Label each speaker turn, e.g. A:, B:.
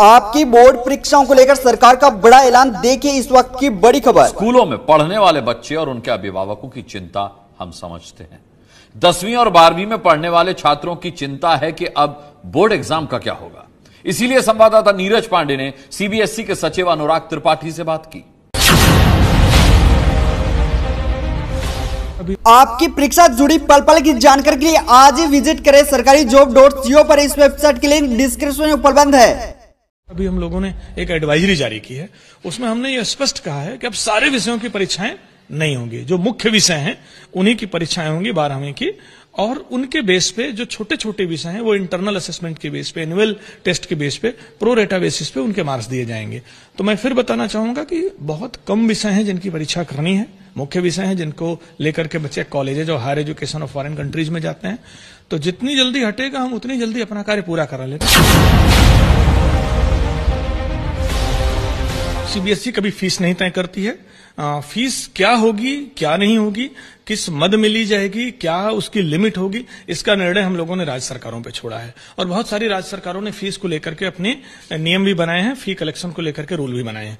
A: आपकी बोर्ड परीक्षाओं को लेकर सरकार का बड़ा ऐलान देखिए इस वक्त की बड़ी खबर स्कूलों में
B: पढ़ने वाले बच्चे और उनके अभिभावकों की चिंता हम समझते हैं दसवीं और बारहवीं में पढ़ने वाले छात्रों की चिंता है कि अब बोर्ड एग्जाम का क्या होगा इसीलिए संवाददाता नीरज पांडे ने सीबीएसई के सचिव अनुराग त्रिपाठी से बात की
A: आपकी परीक्षा जुड़ी पल पल की जानकारी के लिए आज ही विजिट करें सरकारी जॉब डॉट जीओ पर इस वेबसाइट के लिंक डिस्क्रिप्शन में उपलब्ध है
C: अभी हम लोगों ने एक एडवाइजरी जारी की है उसमें हमने यह स्पष्ट कहा है कि अब सारे विषयों की परीक्षाएं नहीं होंगी जो मुख्य विषय हैं उन्हीं की परीक्षाएं होंगी बारहवीं की और उनके बेस पे जो छोटे छोटे विषय हैं वो इंटरनल असेसमेंट के बेस पे एनुअल टेस्ट के बेस पे प्रो रेटा बेसिस पे उनके मार्क्स दिए जाएंगे तो मैं फिर बताना चाहूंगा कि बहुत कम विषय हैं जिनकी परीक्षा करनी है मुख्य विषय हैं जिनको लेकर के बच्चे कॉलेजेज और हायर एजुकेशन और फॉरेन कंट्रीज में जाते हैं तो जितनी जल्दी हटेगा हम उतनी जल्दी अपना कार्य पूरा करा लेते हैं सीबीएसई e कभी फीस नहीं तय करती है आ, फीस क्या होगी क्या नहीं होगी किस मद में ली जाएगी क्या उसकी लिमिट होगी इसका निर्णय हम लोगों ने राज्य सरकारों पर छोड़ा है और बहुत सारी राज्य सरकारों ने फीस को लेकर के अपने नियम भी बनाए हैं फी कलेक्शन को लेकर के रूल भी बनाए हैं